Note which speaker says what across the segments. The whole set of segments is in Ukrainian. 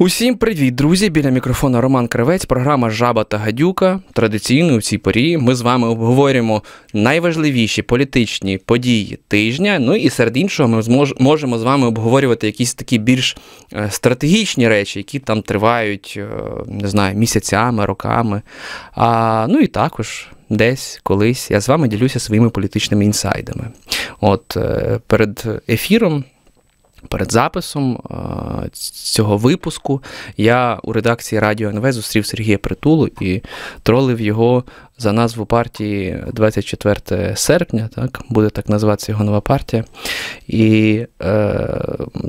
Speaker 1: Усім привіт, друзі! Біля мікрофона Роман Кривець, програма Жаба та Гадюка. Традиційно у цій порі ми з вами обговорюємо найважливіші політичні події тижня. Ну і серед іншого, ми змож, можемо з вами обговорювати якісь такі більш е, стратегічні речі, які там тривають е, не знаю, місяцями, роками. А, Ну і також. Десь колись я з вами ділюся своїми політичними інсайдами. От е, перед ефіром Перед записом е, цього випуску я у редакції Радіо НВ зустрів Сергія Притулу і тролив його за назву партії 24 серпня, так буде так називатися його нова партія. І е,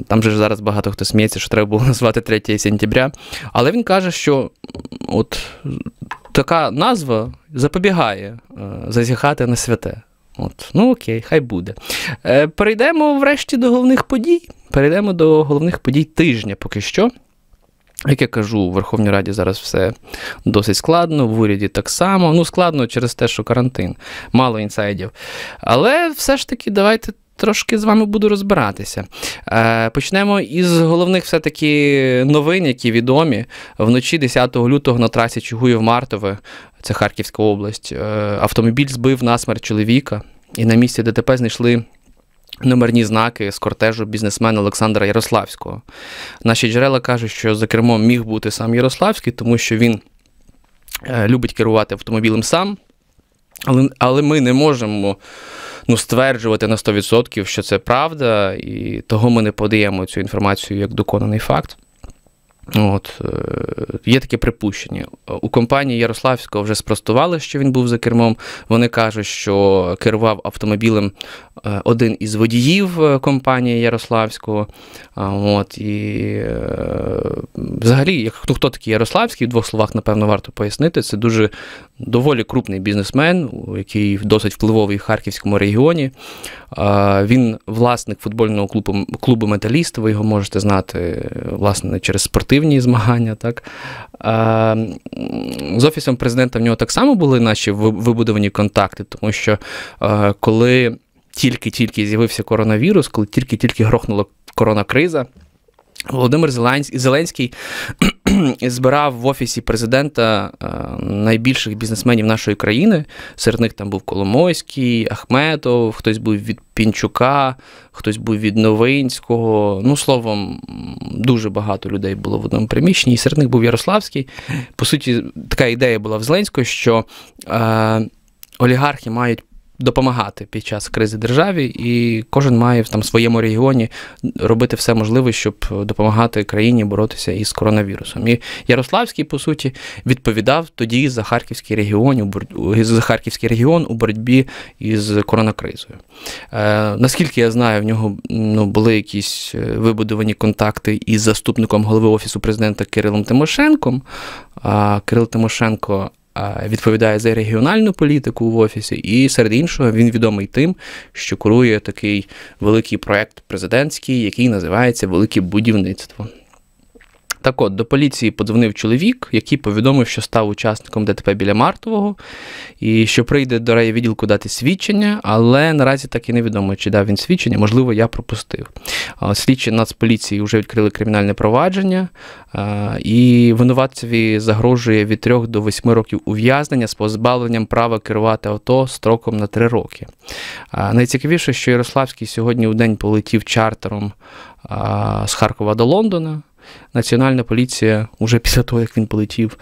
Speaker 1: там же зараз багато хто сміється, що треба було назвати 3 сентября. Але він каже, що от така назва запобігає е, зазіхати на святе. От, Ну окей, хай буде. Е, Перейдемо врешті до головних подій. Перейдемо до головних подій тижня поки що. Як я кажу, у Верховній Раді зараз все досить складно, в уряді так само. Ну, складно через те, що карантин, мало інсайдів. Але все ж таки, давайте трошки з вами буду розбиратися. Е, почнемо із головних все-таки новин, які відомі. Вночі 10 лютого на трасі чугуєв мартове це Харківська область, е, автомобіль збив насмерть чоловіка, і на місці ДТП знайшли. Номерні знаки з кортежу бізнесмена Олександра Ярославського. Наші джерела кажуть, що за кермом міг бути сам Ярославський, тому що він е, любить керувати автомобілем сам, але, але ми не можемо ну, стверджувати на 100%, що це правда, і того ми не подаємо цю інформацію як доконаний факт. От, е, Є таке припущення. У компанії Ярославського вже спростували, що він був за кермом. Вони кажуть, що керував автомобілем е, один із водіїв е, компанії Ярославського. От, І взагалі, як, ну, хто такий Ярославський, в двох словах, напевно, варто пояснити. Це дуже доволі крупний бізнесмен, який досить впливовий в харківському регіоні. Він власник футбольного клубу клубу Металіст. Ви його можете знати власне через спортивні змагання. Так? З офісом президента в нього так само були наші вибудовані контакти, тому що коли тільки-тільки з'явився коронавірус, коли тільки-тільки грохнула коронакриза. Володимир Зеленський збирав в офісі президента е, найбільших бізнесменів нашої країни. Серед них там був Коломойський, Ахметов, хтось був від Пінчука, хтось був від Новинського. Ну, словом, дуже багато людей було в одному приміщенні. І серед них був Ярославський. По суті, така ідея була в Зеленського, що е, олігархи мають допомагати під час кризи державі, і кожен має в там своєму регіоні робити все можливе, щоб допомагати країні боротися із коронавірусом. І Ярославський, по суті, відповідав тоді за харківський регіон у за харківський регіон у боротьбі із коронакризою. Е, Наскільки я знаю, в нього ну, були якісь е, вибудовані контакти із заступником голови офісу президента Кирилом Тимошенком. Кирил Тимошенко відповідає за регіональну політику в офісі, і серед іншого він відомий тим, що курує такий великий проект президентський, який називається Велике будівництво. Так от, до поліції подзвонив чоловік, який повідомив, що став учасником ДТП біля Мартового, і що прийде до райвідділку дати свідчення, але наразі так і невідомо, чи дав він свідчення, можливо, я пропустив. Слідчі Нацполіції вже відкрили кримінальне провадження, і винуватцеві загрожує від 3 до 8 років ув'язнення з позбавленням права керувати авто строком на 3 роки. Найцікавіше, що Ярославський сьогодні у день полетів чартером з Харкова до Лондона. Національна поліція уже після того, як він полетів,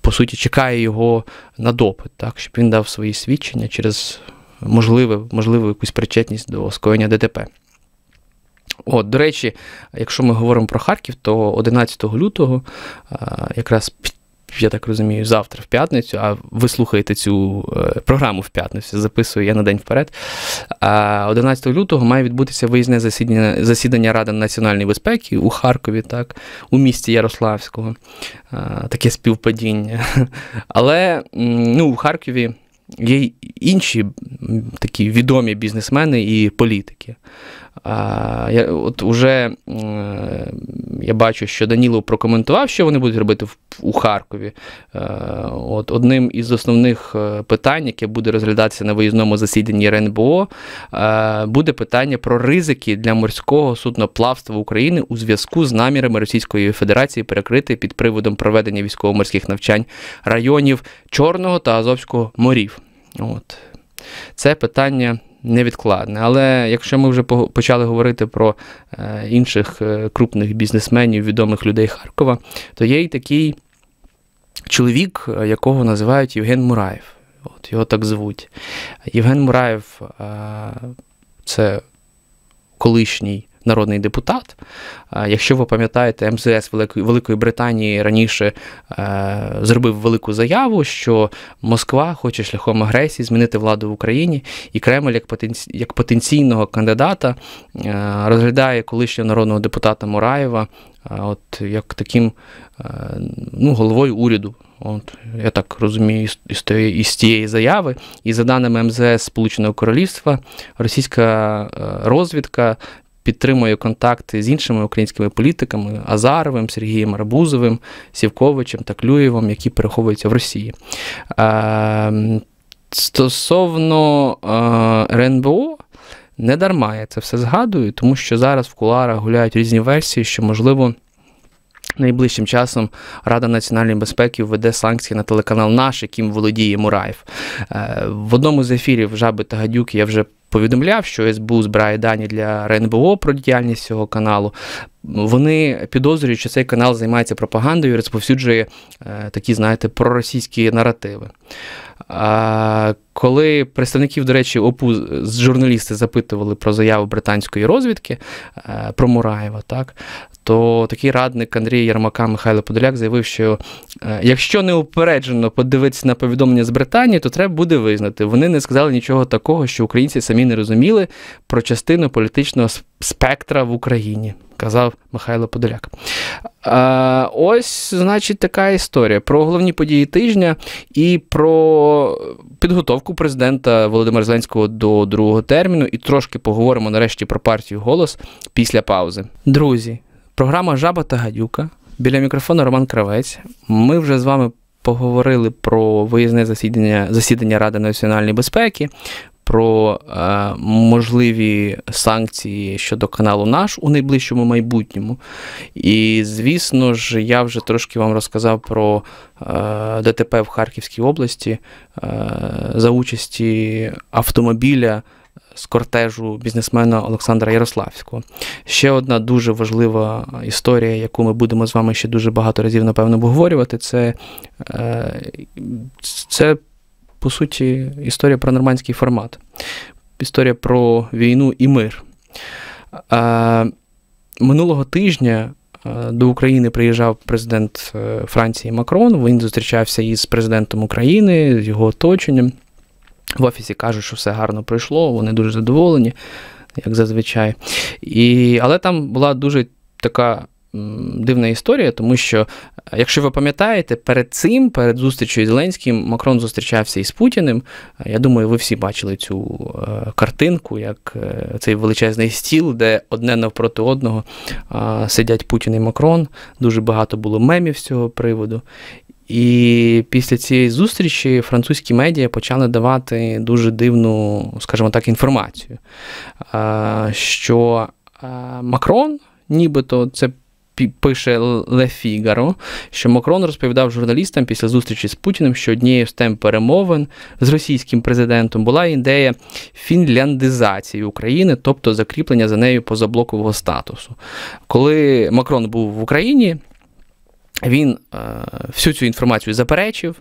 Speaker 1: по суті, чекає його на допит, так, щоб він дав свої свідчення через можливе, можливу якусь причетність до скоєння ДТП. От, До речі, якщо ми говоримо про Харків, то 11 лютого, якраз під я так розумію, завтра в п'ятницю, а ви слухаєте цю е, програму в п'ятницю, записую я на день вперед. 11 лютого має відбутися виїзне засідання засідання Ради національної безпеки у Харкові, так, у місті Ярославського. Таке співпадіння. Але ну, у Харкові. Є інші такі відомі бізнесмени і політики я, От уже е, я бачу, що Данілов прокоментував, що вони будуть робити у Харкові. Е, от Одним із основних е, питань, яке буде розглядатися на виїзному засіданні РНБО, буде питання про ризики для морського судноплавства України у зв'язку з намірами Російської Федерації перекрити під приводом проведення військово-морських навчань районів Чорного та Азовського морів. От. Це питання невідкладне. Але якщо ми вже почали говорити про е, інших е, крупних бізнесменів, відомих людей Харкова, то є й такий чоловік, е, якого називають Євген Мураєв. От Його так звуть. Євген Мураєв це колишній народний депутат. Е, якщо ви пам'ятаєте, МЗС Великої Британії раніше е, зробив велику заяву, що Москва хоче шляхом агресії змінити владу в Україні, і Кремль як потенційного кандидата е, розглядає колишнього народного депутата Мураєва. От як таким ну, головою уряду, От, я так розумію, із тієї заяви. І за даними МЗС Сполученого Королівства, російська розвідка підтримує контакти з іншими українськими політиками Азаровим, Сергієм Арбузовим, Сівковичем та Клюєвим, які переховуються в Росії. Е, стосовно е, РНБО. Не дарма я це все згадую, тому що зараз в куларах гуляють різні версії, що, можливо, найближчим часом Рада національної безпеки введе санкції на телеканал наш, яким володіє Мураєв. Е, в одному з ефірів Жаби та Гадюк я вже повідомляв, що СБУ збирає дані для РНБО про діяльність цього каналу. Вони підозрюють, що цей канал займається пропагандою, і розповсюджує е, такі, знаєте, проросійські наративи. Коли представників, до речі, ОПУ з журналісти запитували про заяву британської розвідки е, про Мураєва, так то такий радник Андрія Ярмака Михайло Подоляк заявив, що е, якщо неупереджено подивитися на повідомлення з Британії, то треба буде визнати. Вони не сказали нічого такого, що українці самі не розуміли про частину політичного спектра в Україні, казав Михайло Подоляк. А, ось, значить, така історія про головні події тижня і про підготовку президента Володимира Зеленського до другого терміну. І трошки поговоримо нарешті про партію голос після паузи. Друзі, програма Жаба та Гадюка. Біля мікрофона Роман Кравець. Ми вже з вами поговорили про виїзне засідання засідання Ради національної безпеки, про е, можливі санкції щодо каналу наш у найближчому майбутньому. І, звісно ж, я вже трошки вам розказав про е, ДТП в Харківській області е, за участі автомобіля. З кортежу бізнесмена Олександра Ярославського. Ще одна дуже важлива історія, яку ми будемо з вами ще дуже багато разів, напевно, обговорювати, це е, це по суті, історія про нормандський формат, історія про війну і мир. Минулого тижня до України приїжджав президент е, Франції Макрон. Він зустрічався із президентом України, з його оточенням. В офісі кажуть, що все гарно пройшло, вони дуже задоволені, як зазвичай. І, Але там була дуже така дивна історія, тому що, е, якщо ви пам'ятаєте, перед цим, перед зустрічю з Зеленським, Макрон зустрічався із Путіним. Е, я думаю, ви всі бачили цю е, картинку, як цей величезний стіл, де одне навпроти одного сидять Путін і Макрон. Дуже багато було мемів з цього приводу. І після цієї зустрічі французькі медіа почали давати дуже дивну, скажімо так, інформацію, що Макрон, нібито це пише Ле Фігаро, що Макрон розповідав журналістам після зустрічі з Путіним, що однією з тем перемовин з російським президентом була ідея фінляндизації України, тобто закріплення за нею позаблокового статусу. Коли Макрон був в Україні. Він е, всю цю інформацію заперечив.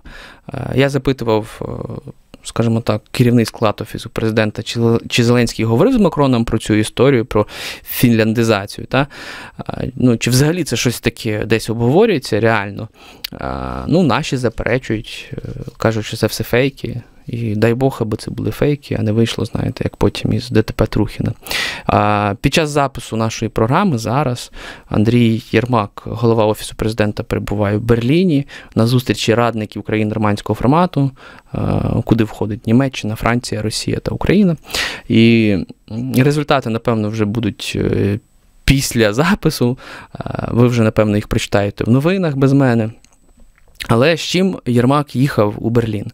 Speaker 1: Е, я запитував е, скажімо так, керівний склад офісу президента чи Зеленський говорив з Макроном про цю історію, про фінляндизацію. Та? Ну, Чи взагалі це щось таке десь обговорюється реально? Ну, Наші заперечують, е, кажуть, що це все фейки. І дай Бог, аби це були фейки, а не вийшло, знаєте, як потім із ДТП Трухіна. А, Під час запису нашої програми зараз Андрій Єрмак, голова Офісу президента, перебуває в Берліні на зустрічі радників країн романського формату, куди входить Німеччина, Франція, Росія та Україна. І результати, напевно, вже будуть. Е, після запису ви вже, напевно, їх прочитаєте в новинах без мене. Але з чим Єрмак їхав у Берлін?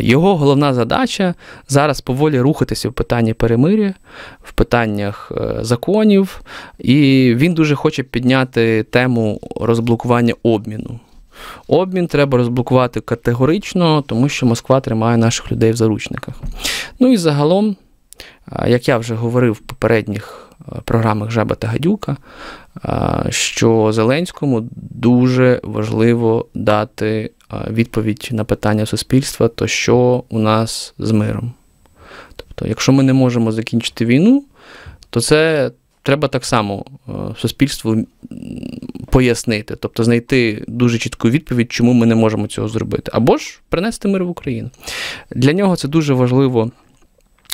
Speaker 1: Його головна задача зараз поволі рухатися в питанні перемир'я, в питаннях е, законів, і він дуже хоче підняти тему розблокування обміну. Обмін треба розблокувати категорично, тому що Москва тримає наших людей в заручниках. Ну і загалом, е, як я вже говорив в попередніх програмах Жаба та Гадюка, е, що Зеленському дуже важливо дати е, відповідь на питання суспільства, то що у нас з миром. Тобто, якщо ми не можемо закінчити війну, то це треба так само е, суспільству пояснити, тобто знайти дуже чітку відповідь, чому ми не можемо цього зробити, або ж принести мир в Україну. Для нього це дуже важливо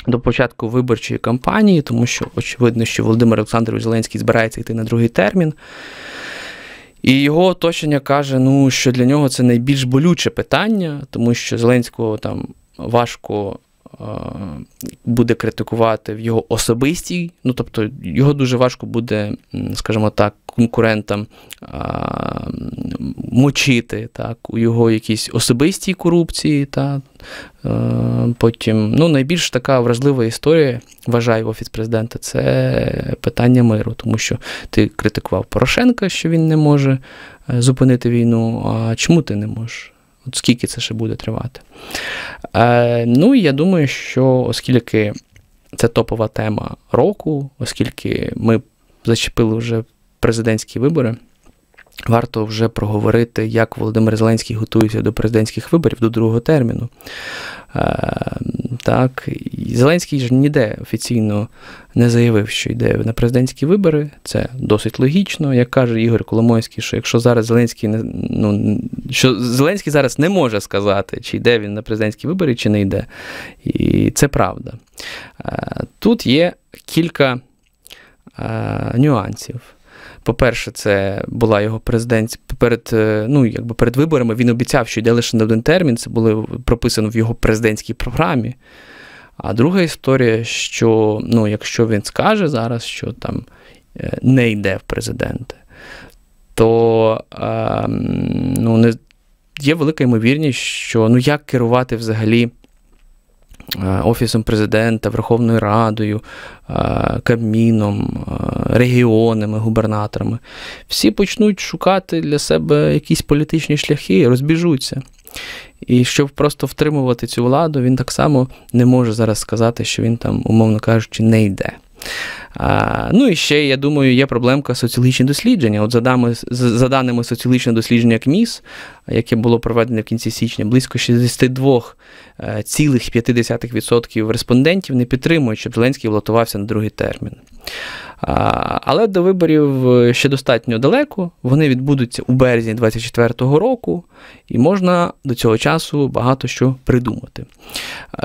Speaker 1: до початку виборчої кампанії, тому що очевидно, що Володимир Олександрович Зеленський збирається йти на другий термін. І його оточення каже, ну що для нього це найбільш болюче питання, тому що Зеленського там важко Е, буде критикувати в його особистій, ну тобто його дуже важко буде, скажімо так, конкурентам а, мочити так, у його якійсь особистій корупції. Та, а, е, потім, ну, найбільш така вразлива історія, вважаю, офіс президента, це питання миру, тому що ти критикував Порошенка, що він не може е, зупинити війну. А чому ти не можеш? От скільки це ще буде тривати. Е, Ну і я думаю, що оскільки це топова тема року, оскільки ми зачепили вже президентські вибори. Варто вже проговорити, як Володимир Зеленський готується до президентських виборів до другого терміну. Е, так, Зеленський ж ніде офіційно не заявив, що йде на президентські вибори. Це досить логічно. Як каже Ігор Коломойський, що якщо зараз Зеленський не ну що Зеленський зараз не може сказати, чи йде він на президентські вибори, чи не йде. І це правда. Е, тут є кілька е, нюансів. По-перше, це була його президентська перед е, ну, перед виборами. Він обіцяв, що йде лише на один термін. Це було прописано в його президентській програмі. А друга історія, що ну, якщо він скаже зараз, що там е, не йде в президенти, то ем, ну, не, є велика ймовірність, що ну, як керувати взагалі Е, Офісом президента, Верховною Радою, е, Кабміном, е, регіонами, губернаторами, всі почнуть шукати для себе якісь політичні шляхи, розбіжуться. І щоб просто втримувати цю владу, він так само не може зараз сказати, що він там, умовно кажучи, не йде. А, Ну і ще, я думаю, є проблемка соціологічні дослідження. От за даними, за даними соціологічного дослідження КМІС, яке було проведене в кінці січня, близько 62,5% е, респондентів не підтримують, щоб Зеленський влотувався на другий термін. Але до виборів е, ще достатньо далеко. Вони відбудуться у березні 2024 року, і можна до цього часу багато що придумати.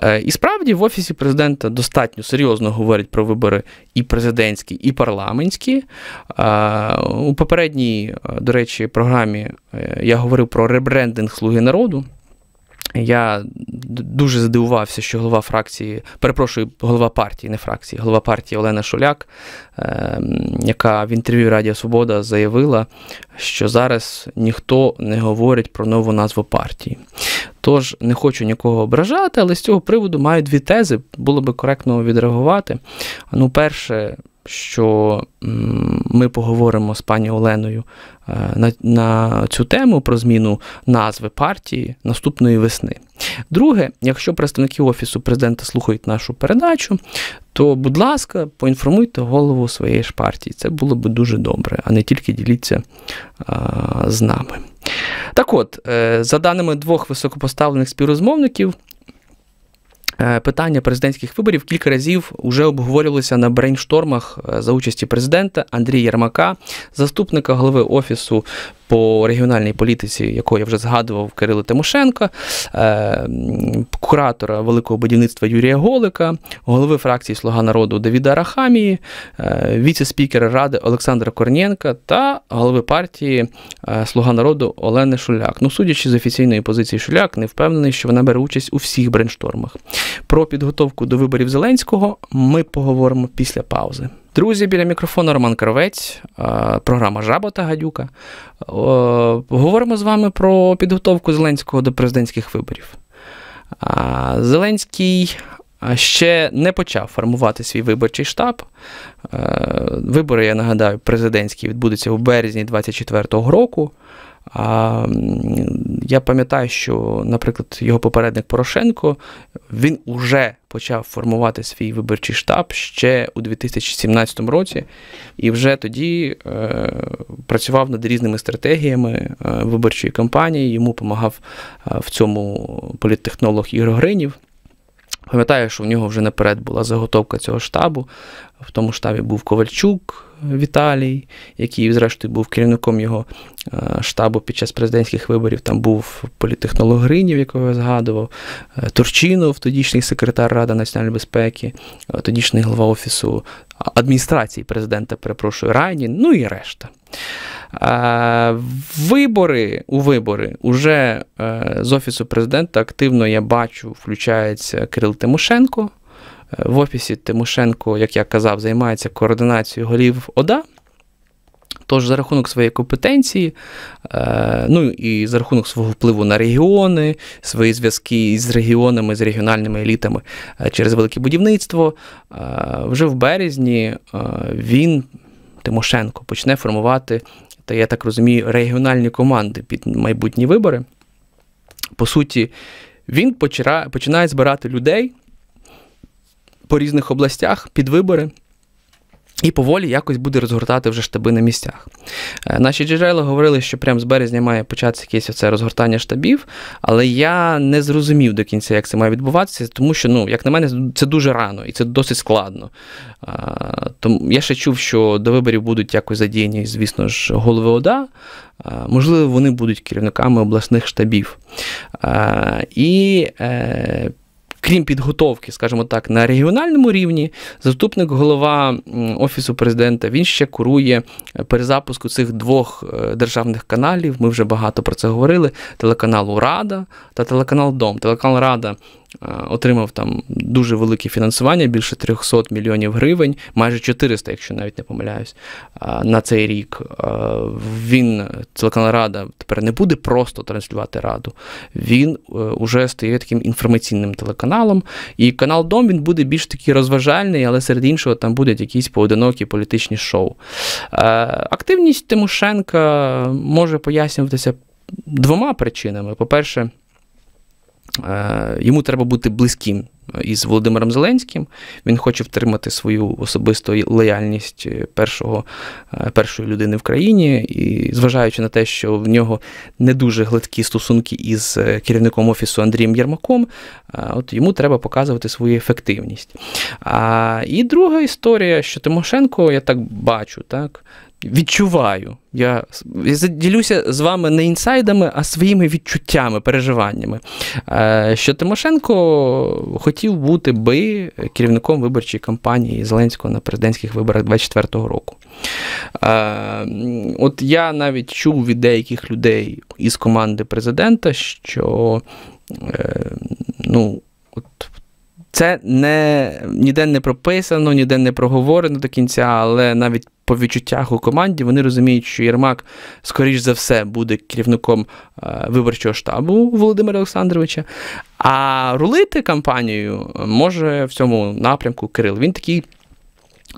Speaker 1: Е, і справді в офісі президента достатньо серйозно говорять про вибори і президентські, і парламентські. Е, у попередній, до речі, програмі я говорив про ребрендинг Слуги народу. Я дуже здивувався, що голова фракції, перепрошую, голова партії, не фракції, голова партії Олена Шуляк, ем, яка в інтерв'ю Радіо Свобода заявила, що зараз ніхто не говорить про нову назву партії. Тож не хочу нікого ображати, але з цього приводу маю дві тези, було би коректно відреагувати. Ну, перше, що ми поговоримо з пані Оленою е, на, на цю тему про зміну назви партії наступної весни. Друге, якщо представники офісу президента слухають нашу передачу, то, будь ласка, поінформуйте голову своєї ж партії. Це було б дуже добре, а не тільки діліться а, з нами. Так от, е, за даними двох високопоставлених співрозмовників, е, питання президентських виборів кілька разів уже обговорювалися на брейнштормах е, за участі президента Андрія Єрмака, заступника голови офісу по регіональній політиці, якого я вже згадував Кирило Тимошенка, е, куратора великого будівництва Юрія Голика, голови фракції Слуга народу Давіда Рахамії, е, віце-спікера ради Олександра Корнієнка та голови партії е, Слуга народу Олени Шуляк. Ну, судячи з офіційної позиції Шуляк, не впевнений, що вона бере участь у всіх брейнштормах. Про підготовку до виборів Зеленського ми поговоримо після паузи. Друзі, біля мікрофону Роман Кровець, програма Жаба та Гадюка. Говоримо з вами про підготовку Зеленського до президентських виборів. Зеленський ще не почав формувати свій виборчий штаб. Вибори, я нагадаю, президентські відбудуться у березні 2024 року. Я пам'ятаю, що, наприклад, його попередник Порошенко він уже почав формувати свій виборчий штаб ще у 2017 році, і вже тоді е, працював над різними стратегіями е, виборчої кампанії. Йому допомагав е, в цьому політтехнолог Ігор Гринів. Пам'ятаю, що в нього вже наперед була заготовка цього штабу. В тому штабі був Ковальчук Віталій, який, зрештою, був керівником його е, штабу під час президентських виборів. Там був політехнолог Гринів, якого я згадував, е, Турчинов, тодішній секретар Ради національної безпеки, е, тодішній голова офісу адміністрації президента, перепрошую, Райнін, ну і решта. Вибори у вибори уже е, з офісу президента активно я бачу, включається Кирил Тимошенко. Е, в офісі Тимошенко, як я казав, займається координацією голів ОДА. Тож за рахунок своєї компетенції, е, ну і за рахунок свого впливу на регіони, свої зв'язки з регіонами, з регіональними елітами через велике будівництво, вже в березні він. Тимошенко почне формувати та я так розумію, регіональні команди під майбутні вибори. По суті, він починає збирати людей по різних областях під вибори. І поволі якось буде розгортати вже штаби на місцях. Е, наші джерела говорили, що прямо з березня має початися якесь оце розгортання штабів, але я не зрозумів до кінця, як це має відбуватися, тому що, ну, як на мене, це дуже рано і це досить складно. Тому я ще чув, що до виборів будуть якось задіяні, звісно ж, голови ОДА. Можливо, вони будуть керівниками обласних штабів. І е, крім підготовки, скажімо так, на регіональному рівні, заступник голова Офісу президента він ще курує е, перезапуску цих двох е, державних каналів. Ми вже багато про це говорили: телеканалу Рада та телеканал Дом. Телеканал Рада Е, отримав там дуже велике фінансування, більше 300 мільйонів гривень, майже 400, якщо навіть не помиляюсь, е, на цей рік. Е, він, телеканал Рада, тепер не буде просто транслювати раду. Він уже стає таким інформаційним телеканалом. І канал Дом він буде більш такий розважальний, але серед іншого там будуть якісь поодинокі політичні шоу. Активність Тимошенка може пояснюватися двома причинами. По-перше, Е, йому треба бути близьким е, із Володимиром Зеленським. Він хоче втримати свою особисту лояльність е, першого, першої людини в країні, і зважаючи на те, що в нього не дуже гладкі стосунки із керівником офісу Андрієм Єрмаком, от йому треба показувати свою ефективність. А, І друга історія, що Тимошенко, я так бачу, так, відчуваю. Я ділюся з вами не інсайдами, а своїми відчуттями, переживаннями. Е, що Тимошенко хотів бути би керівником виборчої кампанії Зеленського на президентських виборах 24-го року. Е, от я навіть чув від деяких людей із команди президента, що е, ну, от це не ніде не прописано, ніде не проговорено до кінця, але навіть по відчуттях у команді вони розуміють, що Єрмак, скоріш за все, буде керівником е, виборчого штабу Володимира Олександровича. А рулити кампанію може в цьому напрямку Кирил. Він такий,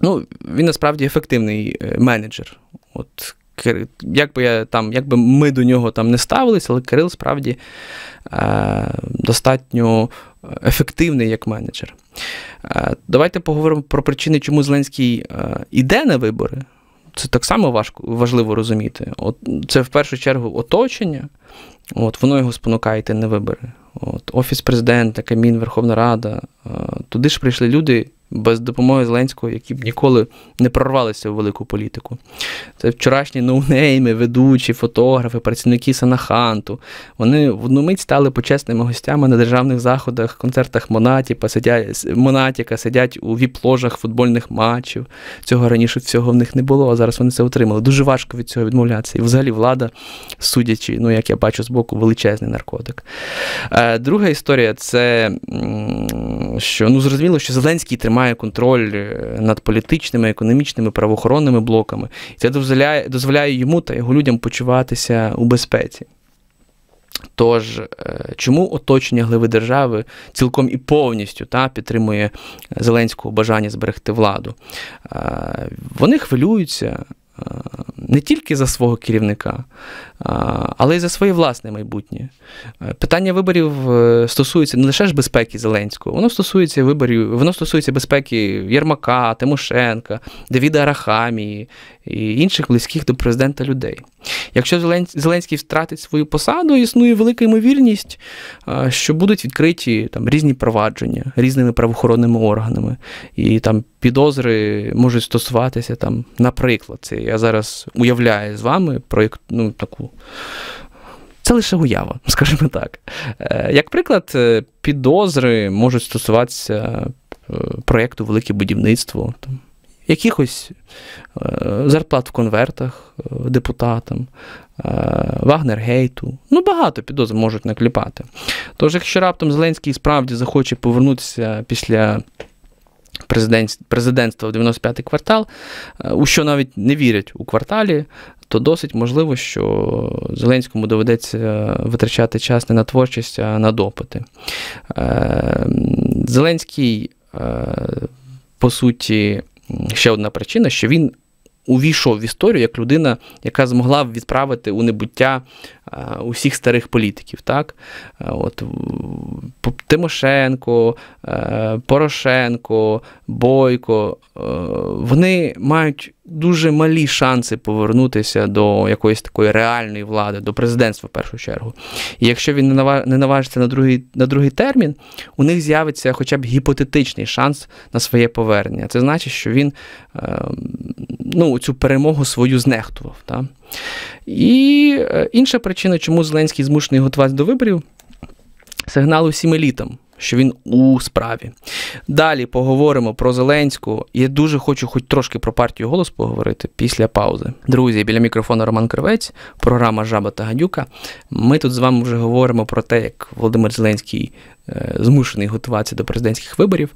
Speaker 1: ну він насправді ефективний е, менеджер. От як би я там, як би ми до нього там не ставилися, але Кирил справді е, достатньо ефективний як менеджер. Е, Давайте поговоримо про причини, чому Зеленський е, іде на вибори. Це так само важко, важливо розуміти. От, Це в першу чергу оточення, От, воно його спонукає йти на вибори. От, Офіс президента, Камін, Верховна Рада. Е, туди ж прийшли люди, без допомоги Зеленського, які б ніколи не прорвалися в велику політику. Це вчорашні ноунейми, ведучі, фотографи, працівники Санаханту. Вони в одну мить стали почесними гостями на державних заходах, концертах Монатіпа, сидять, Монатіка, сидять у віп-ложах футбольних матчів. Цього раніше всього в них не було, а зараз вони це отримали. Дуже важко від цього відмовлятися. І взагалі влада, судячи, ну як я бачу з боку, величезний наркотик. Е, друга історія це що ну зрозуміло, що Зеленський тримає контроль е, над політичними, економічними, правоохоронними блоками, і це дозволяє дозволяє йому та його людям почуватися у безпеці. Тож, е, чому оточення глави держави цілком і повністю та, підтримує Зеленського бажання зберегти владу? Е, вони хвилюються, не тільки за свого керівника, але й за своє власне майбутнє. Е, питання виборів е, стосується не лише ж безпеки Зеленського, воно стосується виборів, воно стосується безпеки Єрмака, Тимошенка, Давіда Арахамії і інших близьких до президента людей. Якщо Зеленський втратить свою посаду, існує велика ймовірність, е, що будуть відкриті там різні провадження різними правоохоронними органами, і там підозри можуть стосуватися там, наприклад, це я зараз уявляю з вами про ну, таку. Це лише уява, скажімо так. Е, як приклад, е, підозри можуть стосуватися проєкту Велике будівництво. Там, якихось е, зарплат в конвертах е, депутатам, е, Вагнер Гейту, Ну, багато підозр можуть накліпати. Тож, якщо раптом Зеленський справді захоче повернутися після президентства в 95-й квартал, у що навіть не вірять у кварталі, то досить можливо, що Зеленському доведеться витрачати час не на творчість, а на допити. Зеленський, по суті, ще одна причина, що він увійшов в історію як людина, яка змогла відправити у небуття е, усіх старих політиків. Так? Е, от, Тимошенко, е, Порошенко, Бойко, вони мають дуже малі шанси повернутися до якоїсь такої реальної влади, до президентства в першу чергу. І якщо він не наважиться на другий на другий термін, у них з'явиться хоча б гіпотетичний шанс на своє повернення. Це значить, що він ем, ну, цю перемогу свою знехтував. Так? І е, інша причина, чому Зеленський змушений готуватися до виборів, сигнал усім елітам що він у справі. Далі поговоримо про Зеленську. Я дуже хочу, хоч трошки про партію голос поговорити після паузи. Друзі, біля мікрофону Роман Кривець, програма Жаба та Гадюка. Ми тут з вами вже говоримо про те, як Володимир Зеленський е, змушений готуватися до президентських виборів.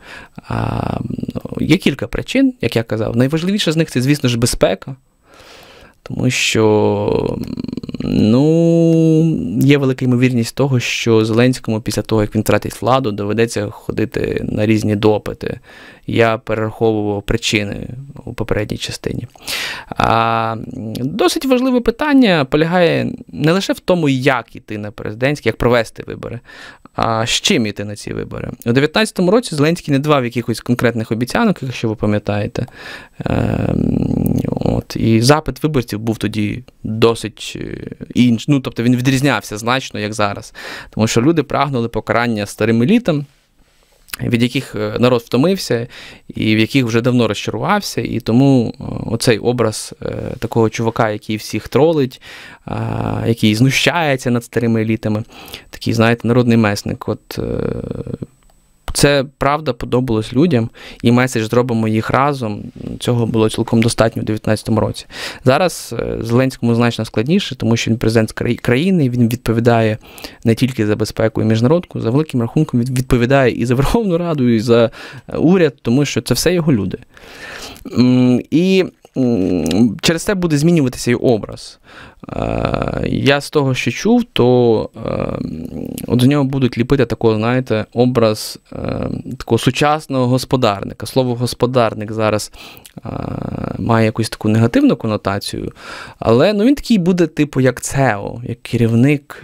Speaker 1: Ну, є кілька причин, як я казав. Найважливіше з них це, звісно ж, безпека. Тому що ну, є велика ймовірність того, що Зеленському після того, як він втратить владу, доведеться ходити на різні допити. Я перераховував причини у попередній частині. А, Досить важливе питання полягає не лише в тому, як іти на президентські, як провести вибори, а з чим іти на ці вибори. У 2019 році Зеленський не давав якихось конкретних обіцянок, якщо ви пам'ятаєте. Ем, От. І запит виборців був тоді досить е, інший. Ну, тобто він відрізнявся значно, як зараз. Тому що люди прагнули покарання старим елітам, від яких е, народ втомився, і в яких вже давно розчарувався. І тому е, оцей образ такого чувака, який всіх тролить, який знущається над старими елітами, такий, знаєте, народний месник. От це правда подобалось людям, і меседж зробимо їх разом. Цього було цілком достатньо у 2019 році. Зараз е, Зеленському значно складніше, тому що він президент країни. Він відповідає не тільки за безпеку і міжнародку, за великим рахунком він відповідає і за Верховну Раду, і за е, уряд, тому що це все його люди. І через це буде змінюватися і образ. Е, я з того, що чув, то е, от з нього будуть ліпити такого, знаєте, образ е, такого сучасного господарника. Слово господарник зараз має якусь таку негативну конотацію, але ну, він такий буде, типу, як ЦЕО, e як керівник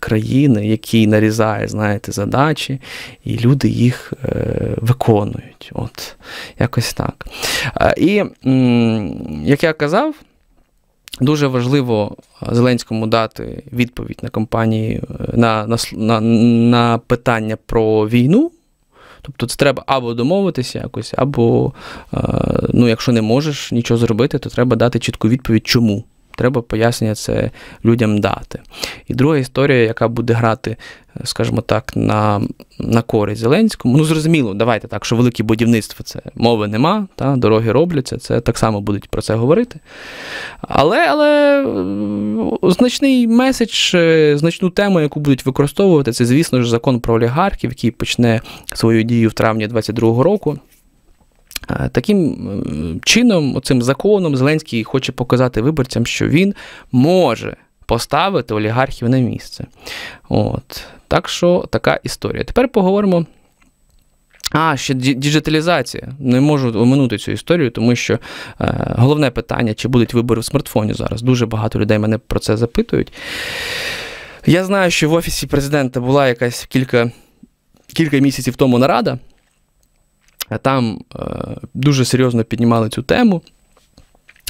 Speaker 1: країни, який нарізає знаєте, задачі, і люди їх виконують. От, Якось так. І як я казав. Дуже важливо е, Зеленському дати відповідь на компанії е, на, на, на, на питання про війну. Тобто це треба або домовитися якось, або е, ну, якщо не можеш нічого зробити, то треба дати чітку відповідь, чому треба пояснення це людям дати. І друга історія, яка буде грати, скажімо так, на на користь Зеленському. Ну, зрозуміло, давайте так, що велике будівництво це мови нема, та, дороги робляться, це так само будуть про це говорити. Але але значний меседж, е, значну тему, яку будуть використовувати, це, звісно ж, закон про олігархів, який почне свою дію в травні 2022 року. Е, таким е, чином, оцим законом Зеленський хоче показати виборцям, що він може поставити олігархів на місце. От. Так що така історія. Тепер поговоримо. А, ще діджиталізація. Не можу оминути цю історію, тому що е, головне питання, чи будуть вибори в смартфоні зараз. Дуже багато людей мене про це запитують. Я знаю, що в офісі президента була якась кілька кілька місяців тому нарада там е, дуже серйозно піднімали цю тему.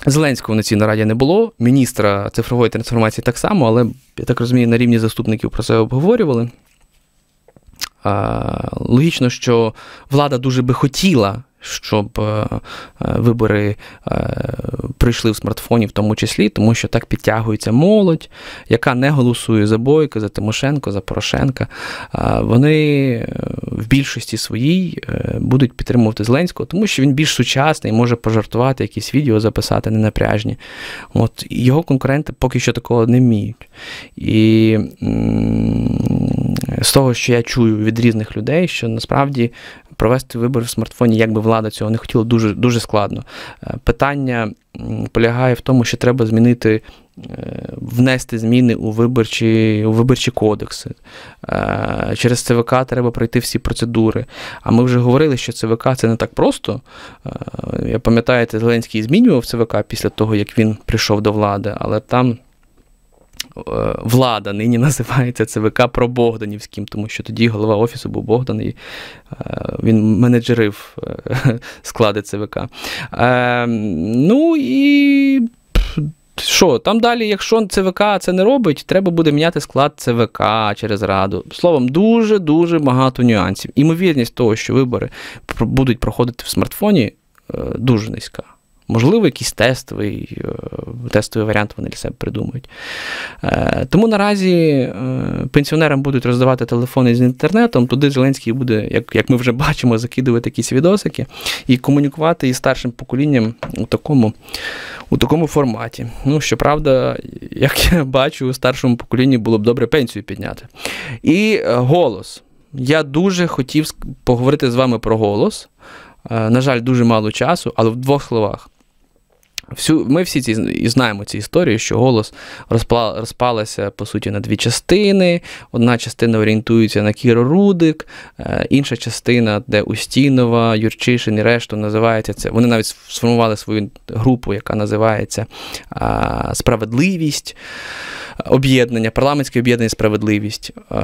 Speaker 1: Зеленського на цій нараді не було, міністра цифрової трансформації так само, але я так розумію, на рівні заступників про це обговорювали. Логічно, що влада дуже би хотіла щоб е, е, вибори е, прийшли в смартфоні, в тому числі, тому що так підтягується молодь, яка не голосує за Бойко, за Тимошенко, за Порошенка. Вони в більшості своїй будуть підтримувати Зеленського, тому що він більш сучасний, може пожартувати якісь відео, записати ненапряжні. От його конкуренти поки що такого не вміють. І з того, що я чую від різних людей, що насправді провести вибори в смартфоні, як би влада цього не хотіла, дуже дуже складно. Е, питання полягає в тому, що треба змінити, е, внести зміни у виборчі у виборчі кодекси. Е, через ЦВК треба пройти всі процедури. А ми вже говорили, що ЦВК це не так просто. Я пам'ятаєте, Зеленський змінював ЦВК після того, як він прийшов до влади, але там. Е, влада нині називається ЦВК пробогданівським, тому що тоді голова офісу був Богдан, і е, він менеджерив е, склади ЦВК. Ну і. Що, там далі, якщо ЦВК це не робить, треба буде міняти склад ЦВК через Раду. Словом, дуже-дуже багато нюансів. Імовірність того, що вибори будуть проходити в смартфоні, дуже низька. Можливо, якийсь тестовий е, тестовий варіант вони для себе придумають. Е, тому наразі е, пенсіонерам будуть роздавати телефони з інтернетом, туди Зеленський буде, як як ми вже бачимо, закидувати якісь відосики і комунікувати із старшим поколінням у такому у такому форматі. Ну, щоправда, як я бачу, у старшому поколінні було б добре пенсію підняти. І голос. Я дуже хотів поговорити з вами про голос. На жаль, дуже мало часу, але в двох словах. Всю, Ми всі ці і знаємо цю історію, що голос розпала, розпалася по суті на дві частини. Одна частина орієнтується на Кіро Рудик, е, інша частина, де Устінова, Юрчишин і решту називається це. Вони навіть сформували свою групу, яка називається Справедливість об'єднання, парламентське об'єднання справедливість. Е,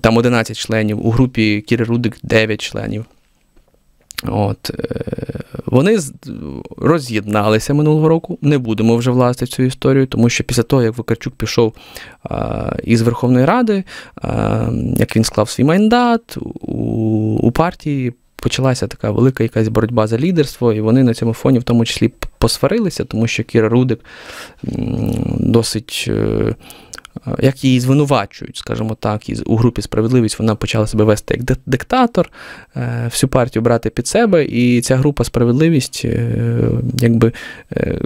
Speaker 1: там 11 членів, у групі Кіри Рудик 9 членів. От, е, Вони роз'єдналися минулого року. Не будемо вже влазити в цю історію, тому що після того, як Викарчук пішов із Верховної Ради, як він склав свій мандат, у партії почалася така велика якась боротьба за лідерство, і вони на цьому фоні в тому числі посварилися, тому що Кіра Рудик досить. Е, Е, як її звинувачують, скажімо так, і у групі справедливість вона почала себе вести як диктатор, е, всю партію брати під себе, і ця група справедливість е, якби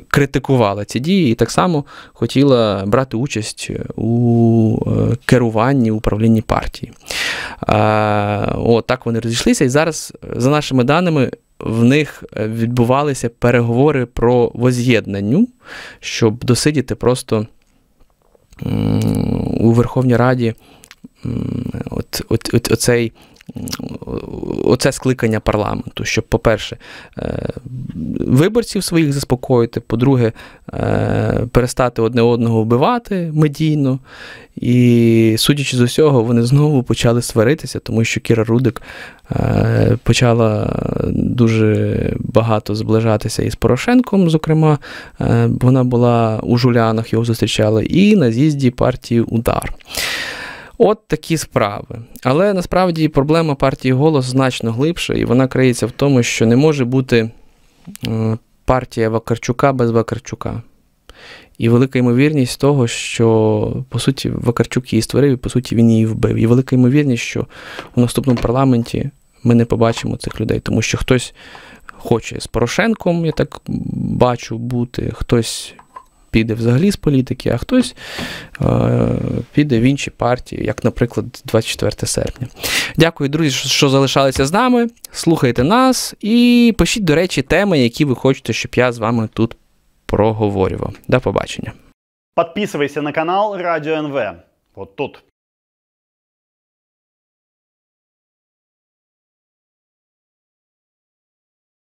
Speaker 1: критикувала ці дії і так само хотіла брати участь у керуванні управлінні партії. О, так вони розійшлися, і зараз, за нашими даними. В них відбувалися переговори про воз'єднання, щоб досидіти просто у Верховній Раді от, от, от, оцей оце скликання парламенту, щоб, по-перше, е, виборців своїх заспокоїти, по-друге, е, перестати одне одного вбивати медійно. І, судячи з усього, вони знову почали сваритися, тому що Кіра Рудик е, почала дуже багато зближатися із Порошенком. Зокрема, вона була у Жулянах, його зустрічали, і на з'їзді партії Удар. От такі справи. Але насправді проблема партії голос значно глибша, і вона криється в тому, що не може бути е, партія Вакарчука без Вакарчука. І велика ймовірність того, що, по суті, Вакарчук її створив, і по суті він її вбив. І велика ймовірність, що у наступному парламенті ми не побачимо цих людей, тому що хтось хоче з Порошенком, я так бачу, бути, хтось піде взагалі з політики, а хтось е, піде в інші партії, як, наприклад, 24 серпня. Дякую, друзі, що залишалися з нами. Слухайте нас і пишіть, до речі, теми, які ви хочете, щоб я з вами тут проговорював. До побачення. Подписывайся на канал Радіо НВ. От тут.